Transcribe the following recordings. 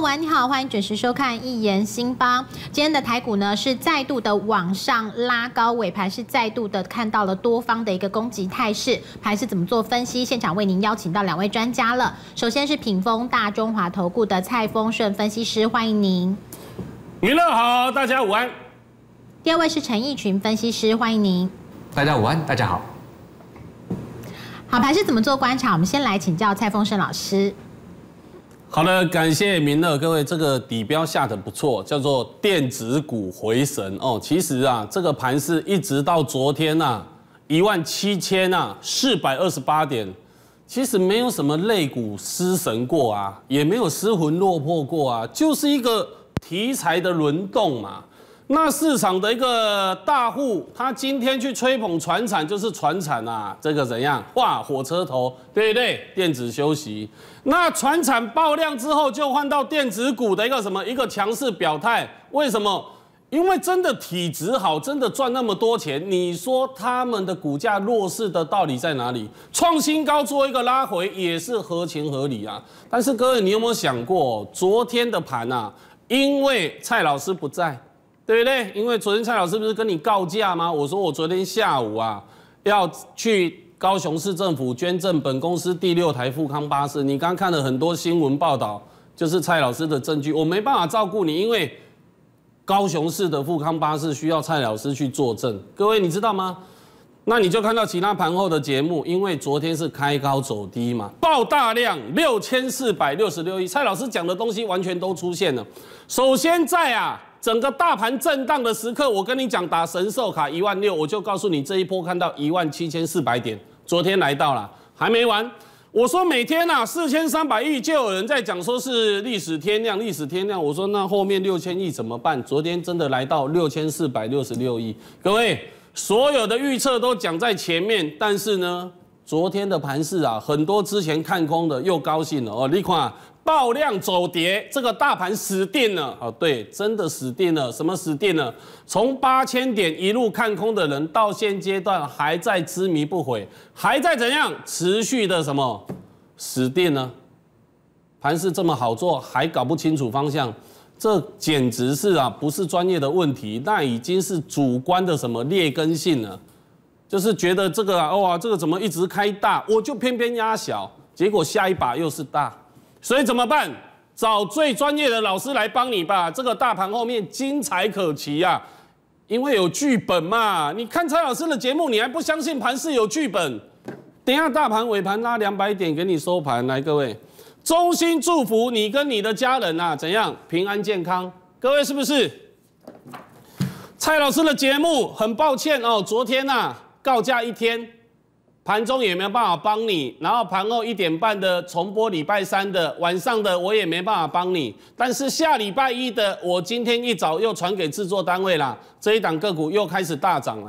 晚，你好，欢迎准时收看《一言新邦》。今天的台股呢是再度的往上拉高，尾盘是再度的看到了多方的一个攻击态势。盘是怎么做分析？现场为您邀请到两位专家了。首先是品峰大中华投顾的蔡丰顺分析师，欢迎您。娱乐好，大家午安。第二位是陈义群分析师，欢迎您。大家午安，大家好。好，盘是怎么做观察？我们先来请教蔡丰顺老师。好的，感谢明乐各位，这个底标下的不错，叫做电子股回神哦。其实啊，这个盘是一直到昨天呐，一万七千呐四百二十八点，其实没有什么肋骨失神过啊，也没有失魂落魄过啊，就是一个题材的轮动嘛。那市场的一个大户，他今天去吹捧船产就是船产啊，这个怎样？画火车头，对不对？电子休息。那船产爆量之后，就换到电子股的一个什么一个强势表态？为什么？因为真的体质好，真的赚那么多钱。你说他们的股价弱势的道理在哪里？创新高做一个拉回也是合情合理啊。但是各位，你有没有想过昨天的盘啊，因为蔡老师不在。对不对？因为昨天蔡老师不是跟你告假吗？我说我昨天下午啊要去高雄市政府捐赠本公司第六台富康巴士。你刚看了很多新闻报道，就是蔡老师的证据。我没办法照顾你，因为高雄市的富康巴士需要蔡老师去作证。各位你知道吗？那你就看到其他盘后的节目，因为昨天是开高走低嘛，爆大量六千四百六十六亿。蔡老师讲的东西完全都出现了。首先在啊。整个大盘震荡的时刻，我跟你讲，打神兽卡一万六，我就告诉你这一波看到一万七千四百点，昨天来到了，还没完。我说每天呐四千三百亿，就有人在讲说是历史天量，历史天量。我说那后面六千亿怎么办？昨天真的来到六千四百六十六亿。各位所有的预测都讲在前面，但是呢，昨天的盘市啊，很多之前看空的又高兴了哦，你看。爆量走跌，这个大盘死定了啊！对，真的死定了。什么死定了？从八千点一路看空的人，到现阶段还在执迷不悔，还在怎样持续的什么死定呢？盘是这么好做，还搞不清楚方向，这简直是啊，不是专业的问题，那已经是主观的什么劣根性了。就是觉得这个啊，哇，这个怎么一直开大，我就偏偏压小，结果下一把又是大。所以怎么办？找最专业的老师来帮你吧。这个大盘后面精彩可期啊，因为有剧本嘛。你看蔡老师的节目，你还不相信盘是有剧本？等下大盘尾盘拉两百点给你收盘，来各位，衷心祝福你跟你的家人啊，怎样平安健康？各位是不是？蔡老师的节目很抱歉哦，昨天呐告假一天。盘中也没有办法帮你，然后盘后一点半的重播，礼拜三的晚上的我也没办法帮你，但是下礼拜一的，我今天一早又传给制作单位啦，这一档个股又开始大涨了，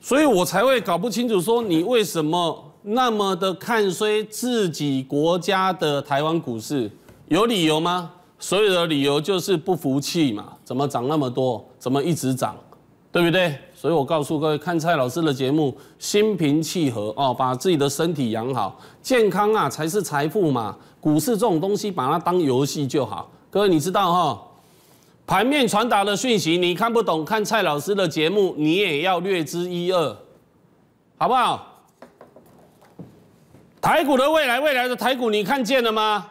所以我才会搞不清楚，说你为什么那么的看衰自己国家的台湾股市，有理由吗？所有的理由就是不服气嘛，怎么涨那么多，怎么一直涨，对不对？所以我告诉各位，看蔡老师的节目，心平气和哦，把自己的身体养好，健康啊才是财富嘛。股市这种东西，把它当游戏就好。各位，你知道哈，盘面传达的讯息，你看不懂，看蔡老师的节目，你也要略知一二，好不好？台股的未来，未来的台股，你看见了吗？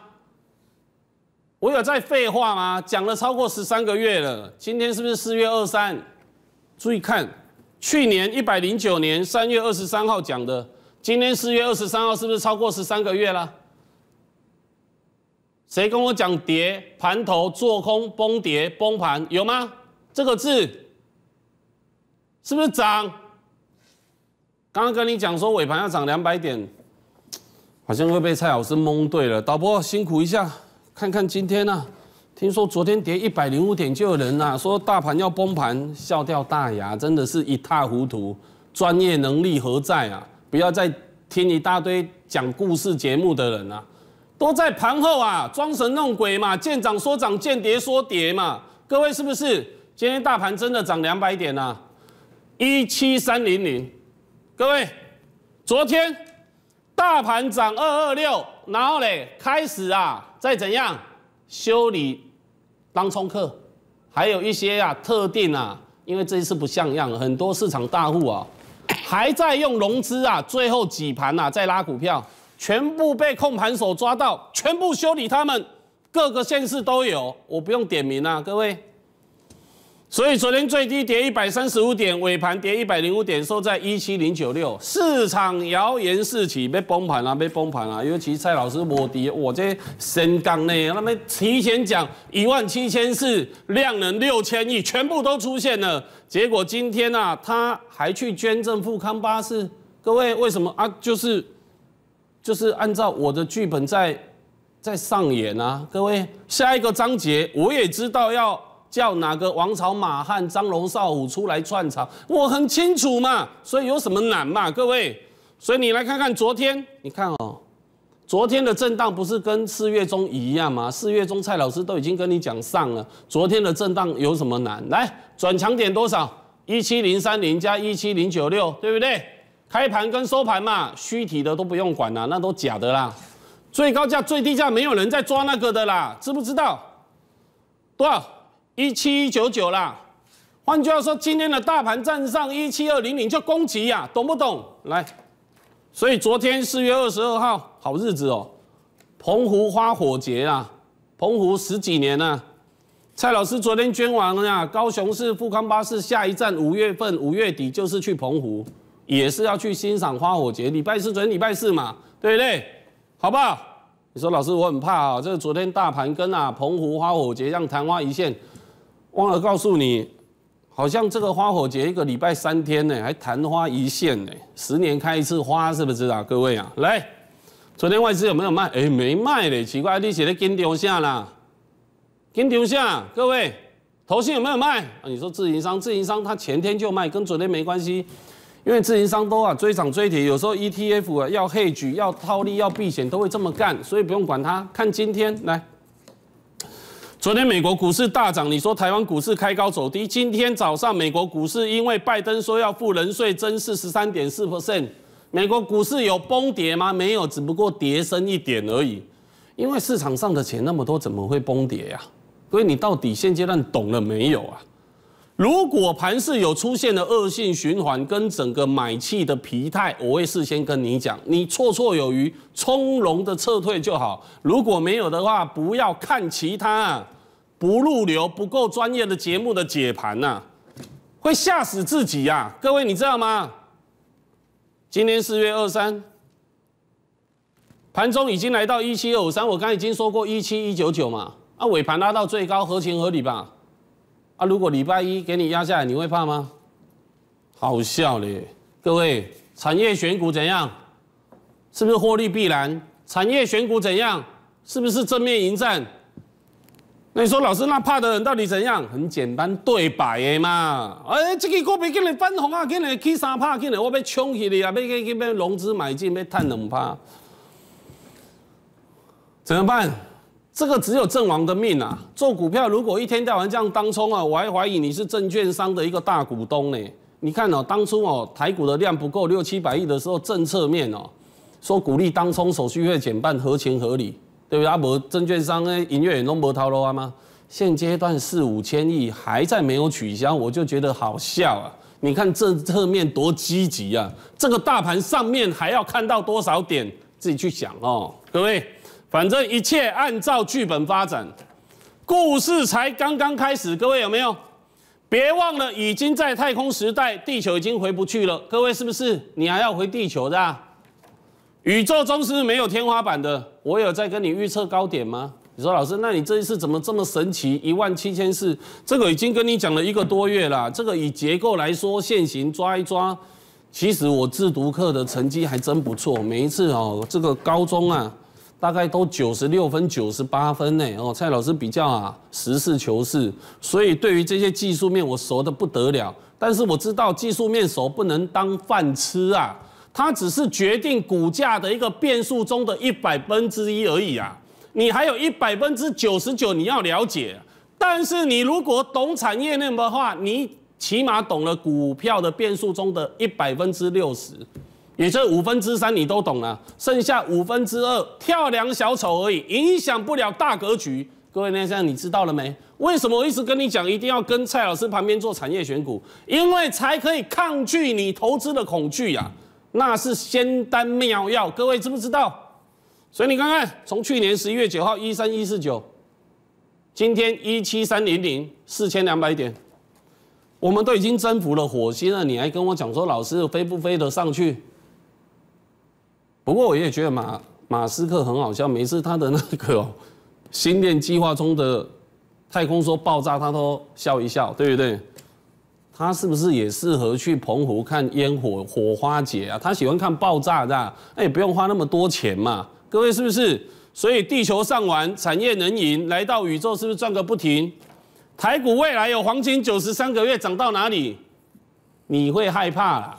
我有在废话吗？讲了超过十三个月了，今天是不是四月二三？注意看。去年一百零九年三月二十三号讲的，今天四月二十三号是不是超过十三个月了？谁跟我讲跌盘、头做空、崩跌、崩盘有吗？这个字是不是涨？刚刚跟你讲说尾盘要涨两百点，好像会被蔡老师蒙对了。导播辛苦一下，看看今天呢？听说昨天跌一百零五点就有人呐说大盘要崩盘，笑掉大牙，真的是一塌糊涂，专业能力何在啊？不要再听一大堆讲故事节目的人啊，都在盘后啊装神弄鬼嘛，见涨说涨，见跌说跌嘛。各位是不是？今天大盘真的涨两百点啊？一七三零零。各位，昨天大盘涨二二六，然后嘞开始啊再怎样？修理当冲客，还有一些啊特定啊，因为这一次不像样，很多市场大户啊 还在用融资啊，最后几盘啊在拉股票，全部被控盘手抓到，全部修理他们，各个县市都有，我不用点名啊，各位。所以昨天最低跌一百三十五点，尾盘跌一百零五点，收在一七零九六。市场谣言四起，被崩盘了，被崩盘了。尤其蔡老师摸底，我这深港内，他们提前讲一万七千四，量能六千亿，全部都出现了。结果今天呢，他还去捐赠富康巴士。各位，为什么啊？就是就是按照我的剧本在在上演啊。各位，下一个章节我也知道要。叫哪个王朝马汉张龙少虎出来串场？我很清楚嘛，所以有什么难嘛，各位？所以你来看看昨天，你看哦，昨天的震荡不是跟四月中一样吗？四月中蔡老师都已经跟你讲上了，昨天的震荡有什么难？来，转强点多少？一七零三零加一七零九六，对不对？开盘跟收盘嘛，虚体的都不用管了，那都假的啦。最高价最低价没有人在抓那个的啦，知不知道？多少？一七一九九啦，换句话说，今天的大盘站上一七二零零就攻击呀，懂不懂？来，所以昨天四月二十二号好日子哦，澎湖花火节啊，澎湖十几年了。蔡老师昨天捐完了呀，高雄市富康巴士下一站五月份五月底就是去澎湖，也是要去欣赏花火节。礼拜四准礼拜四嘛，对不对？好不好？你说老师我很怕啊，这个昨天大盘跟啊澎湖花火节让昙花一现。忘了告诉你，好像这个花火节一个礼拜三天呢，还昙花一现呢，十年开一次花是不是啊？各位啊，来，昨天外资有没有卖？哎，没卖嘞，奇怪，你写的金张下啦？金张下，各位，头新有没有卖？你说自营商，自营商他前天就卖，跟昨天没关系，因为自营商都啊追涨追跌，有时候 ETF 啊要 hedge 要套利要避险都会这么干，所以不用管它，看今天来。昨天美国股市大涨，你说台湾股市开高走低。今天早上美国股市因为拜登说要付人税增是十三点四 percent，美国股市有崩跌吗？没有，只不过跌深一点而已。因为市场上的钱那么多，怎么会崩跌呀？所以你到底现阶段懂了没有啊？如果盘市有出现了恶性循环跟整个买气的疲态，我会事先跟你讲，你绰绰有余，从容的撤退就好。如果没有的话，不要看其他啊。不入流、不够专业的节目的解盘呐，会吓死自己呀！各位你知道吗？今天四月二三，盘中已经来到一七二五三，我刚已经说过一七一九九嘛，啊尾盘拉到最高，合情合理吧？啊，如果礼拜一给你压下来，你会怕吗？好笑咧！各位产业选股怎样？是不是获利必然？产业选股怎样？是不是正面迎战？那你说老师，那怕的人到底怎样？很简单，对白的嘛。哎，这个股票被你翻红啊，被你去三怕，被你我被冲起你啊，被给被被融资买进，被碳两趴，怎么办？这个只有阵亡的命啊。做股票如果一天到晚这样当冲啊，我还怀疑你是证券商的一个大股东呢。你看哦，当初哦台股的量不够六七百亿的时候，政策面哦说鼓励当冲，手续费减半，合情合理。就是阿伯证券商哎，营业员弄波套路啊吗？现阶段四五千亿还在没有取消，我就觉得好笑啊！你看正侧面多积极啊！这个大盘上面还要看到多少点？自己去想哦，各位，反正一切按照剧本发展，故事才刚刚开始。各位有没有？别忘了已经在太空时代，地球已经回不去了。各位是不是？你还要回地球的？啊？宇宙中是是没有天花板的？我有在跟你预测高点吗？你说老师，那你这一次怎么这么神奇？一万七千四，这个已经跟你讲了一个多月了。这个以结构来说，现行抓一抓。其实我自读课的成绩还真不错，每一次哦，这个高中啊，大概都九十六分、九十八分呢。哦，蔡老师比较啊实事求是，所以对于这些技术面我熟的不得了。但是我知道技术面熟不能当饭吃啊。它只是决定股价的一个变数中的一百分之一而已啊！你还有一百分之九十九你要了解，但是你如果懂产业链的话，你起码懂了股票的变数中的一百分之六十，也就是五分之三你都懂了，剩下五分之二跳梁小丑而已，影响不了大格局。各位先生，你知道了没？为什么我一直跟你讲一定要跟蔡老师旁边做产业选股？因为才可以抗拒你投资的恐惧呀！那是仙丹妙药，各位知不知道？所以你看看，从去年十一月九号一三一四九，今天一七三零零四千两百点，我们都已经征服了火星了，你还跟我讲说老师飞不飞得上去？不过我也觉得马马斯克很好笑，每次他的那个哦，星链计划中的太空梭爆炸，他都笑一笑，对不对？他是不是也适合去澎湖看烟火火花节啊？他喜欢看爆炸的，那也不用花那么多钱嘛。各位是不是？所以地球上玩产业能赢，来到宇宙是不是赚个不停？台股未来有黄金九十三个月涨到哪里？你会害怕啦？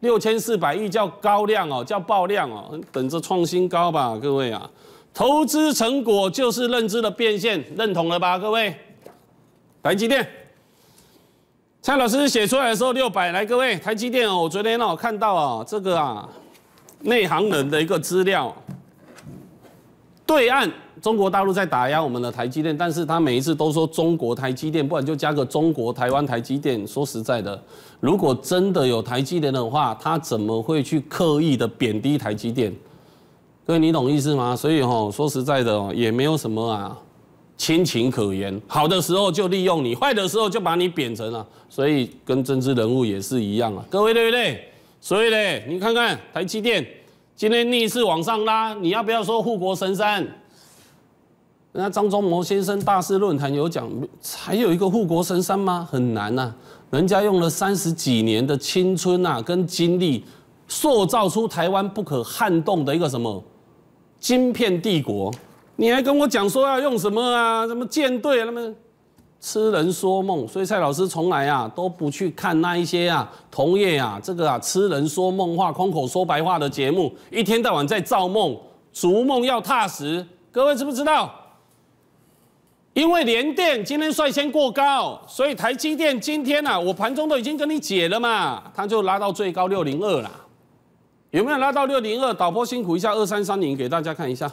六千四百亿叫高量哦，叫爆量哦，等着创新高吧，各位啊！投资成果就是认知的变现，认同了吧，各位？台积电。蔡老师写出来的时候六百来，各位，台积电哦，我昨天让我看到啊，这个啊，内行人的一个资料。对岸中国大陆在打压我们的台积电，但是他每一次都说中国台积电，不然就加个中国台湾台积电。说实在的，如果真的有台积电的话，他怎么会去刻意的贬低台积电？各位，你懂意思吗？所以哦，说实在的哦，也没有什么啊。亲情可言，好的时候就利用你，坏的时候就把你贬成了，所以跟政治人物也是一样啊，各位对不对？所以嘞，你看看台积电今天逆势往上拉，你要不要说护国神山？人家张忠谋先生大师论坛有讲，还有一个护国神山吗？很难呐，人家用了三十几年的青春呐跟精力，塑造出台湾不可撼动的一个什么晶片帝国。你还跟我讲说要用什么啊？什么舰队？那么痴人说梦。所以蔡老师从来啊都不去看那一些啊同业啊这个啊痴人说梦话、空口说白话的节目，一天到晚在造梦。逐梦要踏实，各位知不知道？因为联电今天率先过高，所以台积电今天呢，我盘中都已经跟你解了嘛，它就拉到最高六零二了。有没有拉到六零二？导播辛苦一下，二三三零给大家看一下。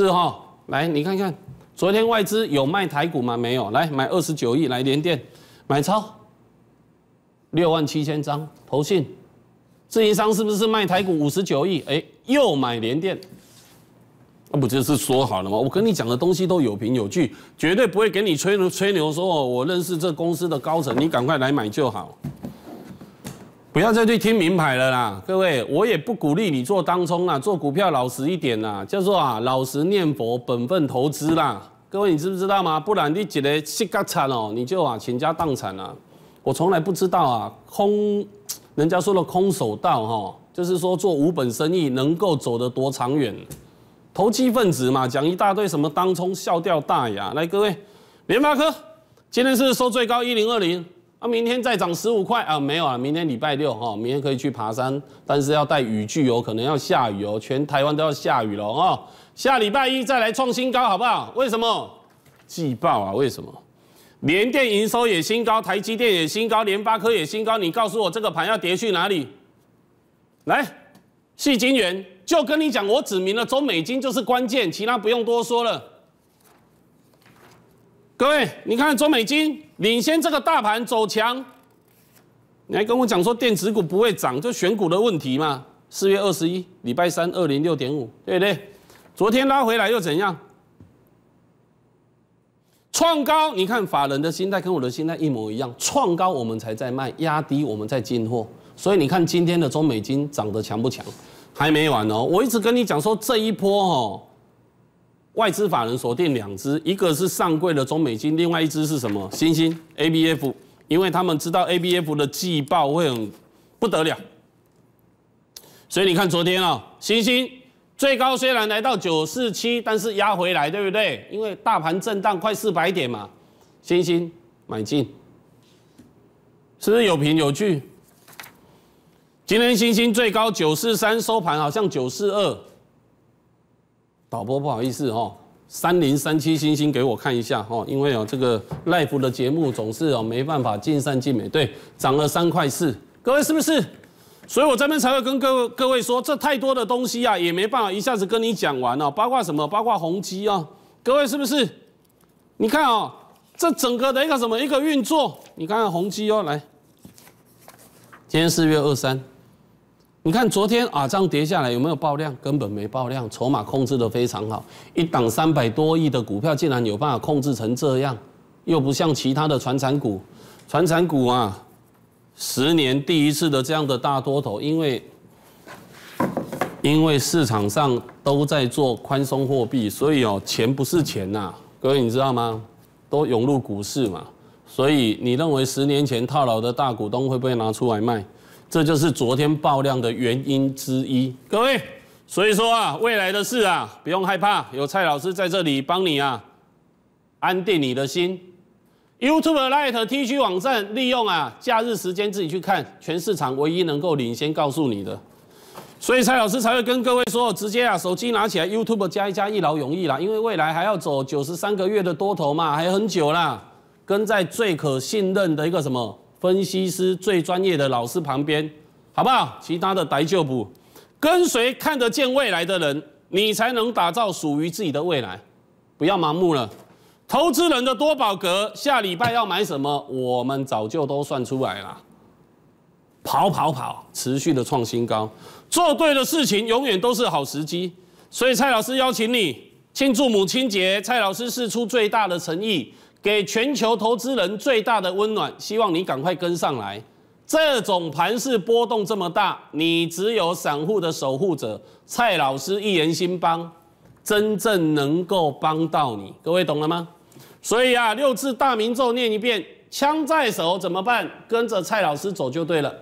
是哈，来你看看，昨天外资有卖台股吗？没有，来买二十九亿来联电，买超六万七千张投信，自营商是不是卖台股五十九亿？哎，又买联电，那不就是说好了吗？我跟你讲的东西都有凭有据，绝对不会给你吹牛吹牛，说我认识这公司的高层，你赶快来买就好。不要再去听名牌了啦，各位，我也不鼓励你做当冲啊，做股票老实一点啦，叫做啊，老实念佛，本分投资啦。各位，你知不知道吗？不然你一个性格惨哦，你就啊，倾家荡产了。我从来不知道啊，空，人家说了空手道哈，就是说做无本生意能够走得多长远。投机分子嘛，讲一大堆什么当冲，笑掉大牙。来，各位，联发科今天是收最高一零二零。啊，明天再涨十五块啊？没有啊，明天礼拜六哈，明天可以去爬山，但是要带雨具哦，可能要下雨哦，全台湾都要下雨了哦。下礼拜一再来创新高好不好？为什么？季报啊？为什么？联电营收也新高，台积电也新高，联发科也新高，你告诉我这个盘要跌去哪里？来，戏精元就跟你讲，我指明了，中美金就是关键，其他不用多说了。各位，你看中美金。领先这个大盘走强，你还跟我讲说电子股不会涨，就选股的问题嘛？四月二十一，礼拜三，二零六点五，对不对？昨天拉回来又怎样？创高，你看法人的心态跟我的心态一模一样。创高我们才在卖，压低我们在进货。所以你看今天的中美金涨得强不强？还没完哦，我一直跟你讲说这一波哦。外资法人锁定两支，一个是上柜的中美金，另外一只是什么？新星 ABF，因为他们知道 ABF 的季报会很不得了，所以你看昨天啊，新星最高虽然来到九四七，但是压回来，对不对？因为大盘震荡快四百点嘛，新星买进，是不是有凭有据？今天新星最高九四三，收盘好像九四二。导播不好意思哦，三零三七星星给我看一下哦，因为哦这个 l i f e 的节目总是哦没办法尽善尽美，对，涨了三块四，各位是不是？所以我这边才会跟各位各位说，这太多的东西啊，也没办法一下子跟你讲完了，包括什么，包括宏基啊，各位是不是？你看哦，这整个的一个什么一个运作，你看看宏基哦，来，今天四月二三。你看昨天啊，这样跌下来有没有爆量？根本没爆量，筹码控制的非常好。一档三百多亿的股票竟然有办法控制成这样，又不像其他的传产股，传产股啊，十年第一次的这样的大多头，因为因为市场上都在做宽松货币，所以哦，钱不是钱呐，各位你知道吗？都涌入股市嘛，所以你认为十年前套牢的大股东会不会拿出来卖？这就是昨天爆量的原因之一，各位，所以说啊，未来的事啊，不用害怕，有蔡老师在这里帮你啊，安定你的心。YouTube Lite t 区网站利用啊，假日时间自己去看，全市场唯一能够领先告诉你的，所以蔡老师才会跟各位说，直接啊，手机拿起来，YouTube 加一加，一劳永逸啦。因为未来还要走九十三个月的多头嘛，还很久啦，跟在最可信任的一个什么。分析师最专业的老师旁边，好不好？其他的白就补，跟随看得见未来的人，你才能打造属于自己的未来。不要盲目了，投资人的多宝格，下礼拜要买什么？我们早就都算出来了。跑跑跑，持续的创新高，做对的事情永远都是好时机。所以蔡老师邀请你庆祝母亲节，蔡老师是出最大的诚意。给全球投资人最大的温暖，希望你赶快跟上来。这种盘式波动这么大，你只有散户的守护者蔡老师一言兴邦，真正能够帮到你。各位懂了吗？所以啊，六字大明咒念一遍，枪在手怎么办？跟着蔡老师走就对了。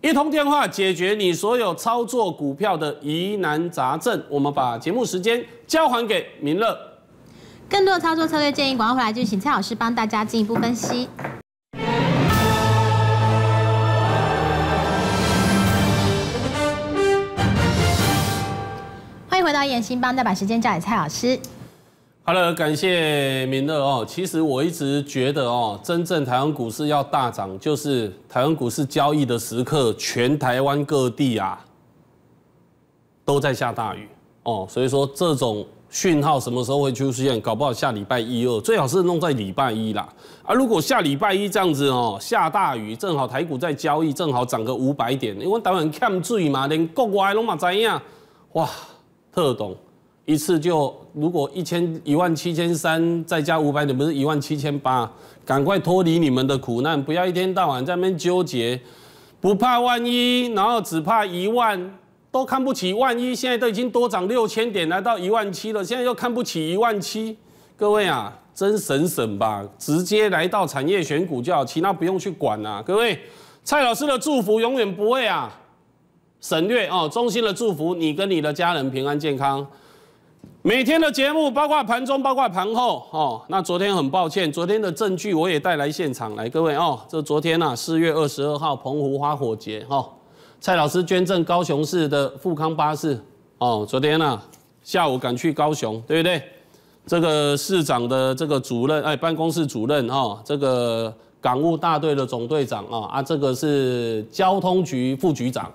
一通电话解决你所有操作股票的疑难杂症。我们把节目时间交还给明乐。更多的操作策略建议，广告回来就请蔡老师帮大家进一步分析。欢迎回到演新帮，再把时间交给蔡老师。Hello，感谢敏乐哦。其实我一直觉得哦，真正台湾股市要大涨，就是台湾股市交易的时刻，全台湾各地啊都在下大雨哦，所以说这种。讯号什么时候会出现？搞不好下礼拜一二，最好是弄在礼拜一啦。啊，如果下礼拜一这样子哦，下大雨，正好台股在交易，正好涨个五百点，因为台湾看最嘛，连国外拢嘛知影。哇，特懂！一次就如果一千一万七千三，再加五百点，不是一万七千八？赶快脱离你们的苦难，不要一天到晚在那边纠结，不怕万一，然后只怕一万。都看不起，万一现在都已经多涨六千点，来到一万七了，现在又看不起一万七，各位啊，真省省吧，直接来到产业选股就好，其他不用去管啊。各位，蔡老师的祝福永远不会啊省略哦，衷心的祝福你跟你的家人平安健康。每天的节目包括盘中，包括盘后哦。那昨天很抱歉，昨天的证据我也带来现场来，各位哦，这昨天啊四月二十二号澎湖花火节哦。蔡老师捐赠高雄市的富康巴士，哦，昨天呐，下午赶去高雄，对不对？这个市长的这个主任，哎，办公室主任哦，这个港务大队的总队长啊，啊，这个是交通局副局长。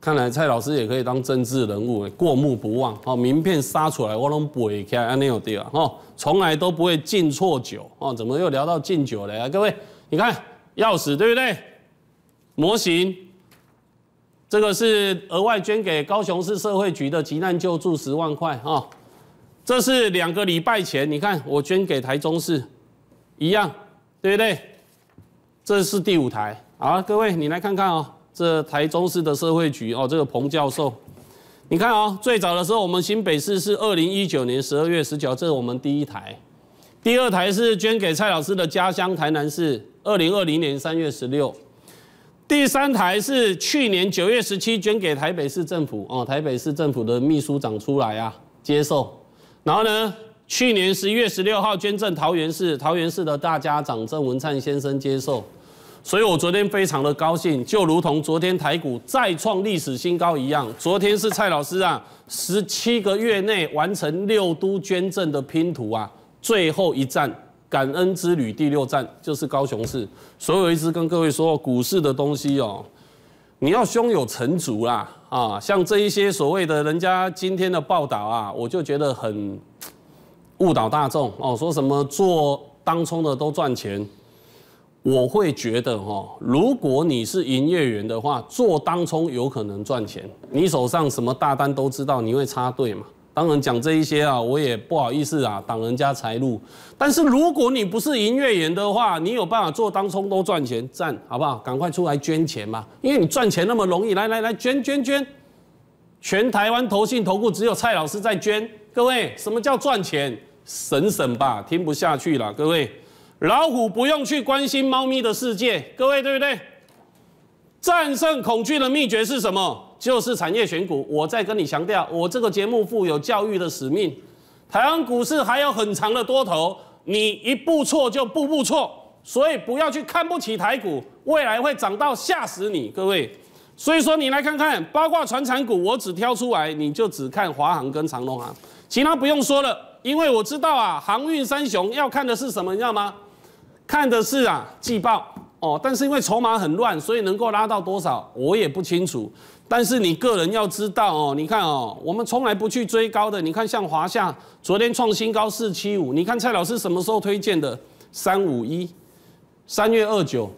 看来蔡老师也可以当政治人物，过目不忘，好，名片杀出来，我拢不会开，安尼有对啊，哦，从来都不会敬错酒，哦，怎么又聊到敬酒了啊？各位，你看钥匙对不对？模型。这个是额外捐给高雄市社会局的急难救助十万块啊，这是两个礼拜前，你看我捐给台中市一样，对不对？这是第五台，好，各位你来看看哦，这台中市的社会局哦，这个彭教授，你看哦，最早的时候我们新北市是二零一九年十二月十九号，这是我们第一台，第二台是捐给蔡老师的家乡台南市，二零二零年三月十六。第三台是去年九月十七捐给台北市政府，哦，台北市政府的秘书长出来啊接受，然后呢，去年十一月十六号捐赠桃园市，桃园市的大家长郑文灿先生接受，所以我昨天非常的高兴，就如同昨天台股再创历史新高一样，昨天是蔡老师啊，十七个月内完成六都捐赠的拼图啊，最后一站。感恩之旅第六站就是高雄市，所以我一直跟各位说，股市的东西哦，你要胸有成竹啦啊！像这一些所谓的，人家今天的报道啊，我就觉得很误导大众哦，说什么做当冲的都赚钱，我会觉得哦，如果你是营业员的话，做当冲有可能赚钱，你手上什么大单都知道，你会插队嘛？当然讲这一些啊，我也不好意思啊，挡人家财路。但是如果你不是营业员的话，你有办法做当冲都赚钱，赞好不好？赶快出来捐钱嘛，因为你赚钱那么容易。来来来，捐捐捐！全台湾投信投顾只有蔡老师在捐，各位什么叫赚钱？省省吧，听不下去了，各位。老虎不用去关心猫咪的世界，各位对不对？战胜恐惧的秘诀是什么？就是产业选股，我再跟你强调，我这个节目富有教育的使命。台湾股市还有很长的多头，你一步错就步步错，所以不要去看不起台股，未来会涨到吓死你，各位。所以说你来看看八卦船产股，我只挑出来，你就只看华航跟长隆航，其他不用说了，因为我知道啊，航运三雄要看的是什么你知道吗？看的是啊，季报。哦，但是因为筹码很乱，所以能够拉到多少我也不清楚。但是你个人要知道哦，你看哦，我们从来不去追高的。你看像华夏昨天创新高四七五，你看蔡老师什么时候推荐的三五一，三月二九，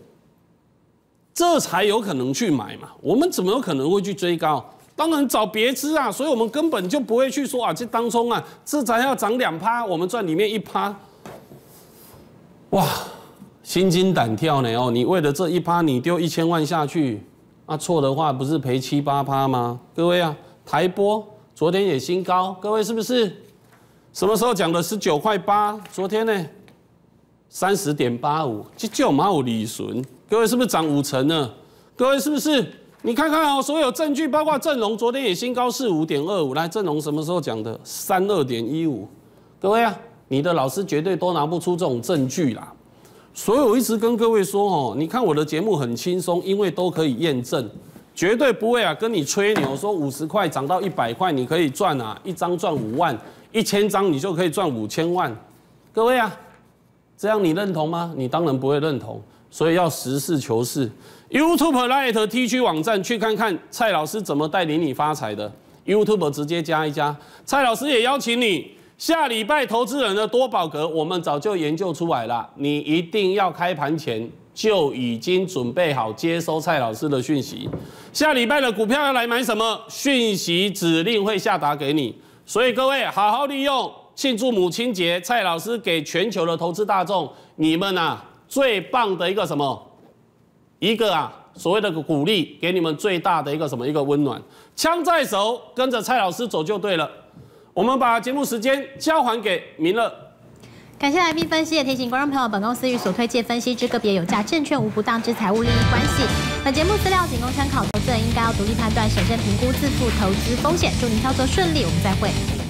这才有可能去买嘛。我们怎么有可能会去追高？当然找别支啊，所以我们根本就不会去说啊，这当中啊，这才要涨两趴，我们赚里面一趴，哇。心惊胆跳呢哦，你为了这一趴，你丢一千万下去，那错的话不是赔七八趴吗？各位啊，台波昨天也新高，各位是不是？什么时候讲的十九块八？昨天呢？三十点八五，这就蛮有理损。各位是不是涨五成呢？各位是不是？你看看哦，所有证据包括振容，昨天也新高四五点二五，来振容什么时候讲的三二点一五？各位啊，你的老师绝对都拿不出这种证据啦。所以我一直跟各位说哦，你看我的节目很轻松，因为都可以验证，绝对不会啊跟你吹牛说五十块涨到一百块你可以赚啊，一张赚五万，一千张你就可以赚五千万。各位啊，这样你认同吗？你当然不会认同，所以要实事求是。YouTube Light T 区网站去看看蔡老师怎么带领你发财的。YouTube 直接加一加，蔡老师也邀请你。下礼拜投资人的多宝格，我们早就研究出来了。你一定要开盘前就已经准备好接收蔡老师的讯息。下礼拜的股票要来买什么？讯息指令会下达给你。所以各位好好利用，庆祝母亲节，蔡老师给全球的投资大众，你们啊最棒的一个什么？一个啊所谓的鼓励，给你们最大的一个什么一个温暖。枪在手，跟着蔡老师走就对了。我们把节目时间交还给明乐。感谢来宾分析也提醒，观众朋友，本公司与所推介分析之个别有价证券无不当之财务利益关系。本节目资料仅供参考，投资人应该要独立判断、审慎评估、自负投资风险。祝您操作顺利，我们再会。